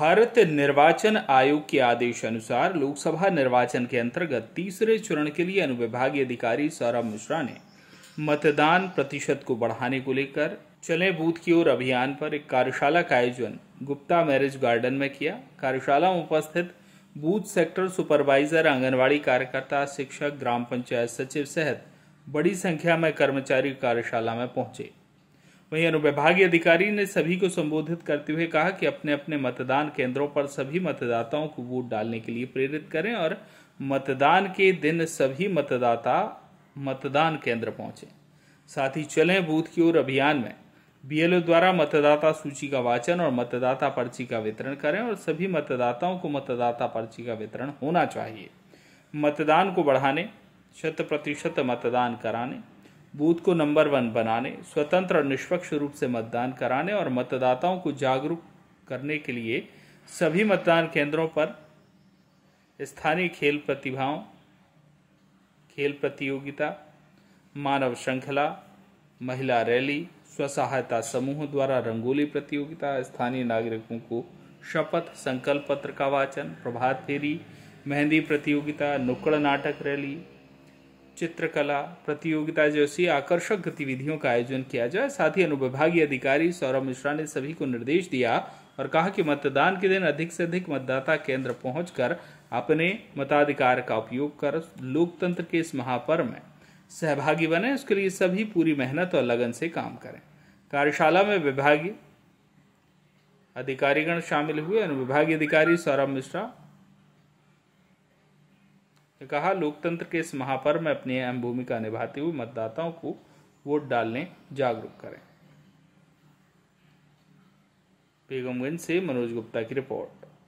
भारत निर्वाचन आयोग के आदेश अनुसार लोकसभा निर्वाचन के अंतर्गत तीसरे चरण के लिए अनुविभागीय अधिकारी सौरभ मिश्रा ने मतदान प्रतिशत को बढ़ाने को लेकर चले बूथ की ओर अभियान पर एक कार्यशाला का आयोजन गुप्ता मैरिज गार्डन में किया कार्यशाला में उपस्थित बूथ सेक्टर सुपरवाइजर आंगनवाड़ी कार्यकर्ता शिक्षक ग्राम पंचायत सचिव सहित बड़ी संख्या में कर्मचारी कार्यशाला में पहुंचे वहीं अनुविभागीय अधिकारी ने सभी को संबोधित करते हुए कहा कि अपने अपने मतदान केंद्रों पर सभी मतदाताओं को वोट डालने के लिए प्रेरित करें और मतदान के दिन सभी मतदाता मतदान केंद्र पहुंचे साथ ही चलें बूथ की ओर अभियान में बीएलओ द्वारा मतदाता सूची का वाचन और मतदाता पर्ची का वितरण करें और सभी मतदाताओं को मतदाता पर्ची का वितरण होना चाहिए मतदान को बढ़ाने शत प्रतिशत मतदान कराने बूथ को नंबर वन बनाने स्वतंत्र और निष्पक्ष रूप से मतदान कराने और मतदाताओं को जागरूक करने के लिए सभी मतदान केंद्रों पर स्थानीय खेल प्रतिभाओं खेल प्रतियोगिता मानव श्रृंखला महिला रैली स्व सहायता समूह द्वारा रंगोली प्रतियोगिता स्थानीय नागरिकों को शपथ संकल्प पत्र का वाचन प्रभात फेरी मेहंदी प्रतियोगिता नुक्कड़ नाटक रैली चित्रकला प्रतियोगिता जैसी आकर्षक गतिविधियों का आयोजन किया जाए साथ ही अनुविभागीय अधिकारी सौरभ मिश्रा ने सभी को निर्देश दिया और कहा कि मतदान के दिन अधिक से अधिक मतदाता केंद्र पहुंचकर अपने मताधिकार का उपयोग कर लोकतंत्र के इस महापर्व में सहभागी बने उसके लिए सभी पूरी मेहनत और लगन से काम करें कार्यशाला में विभागीय अधिकारीगण शामिल हुए अनुविभागीय अधिकारी सौरभ मिश्रा कहा लोकतंत्र के इस महापर्व में अपनी अहम भूमिका निभाते हुए मतदाताओं को वोट डालने जागरूक करें बेगमगंज से मनोज गुप्ता की रिपोर्ट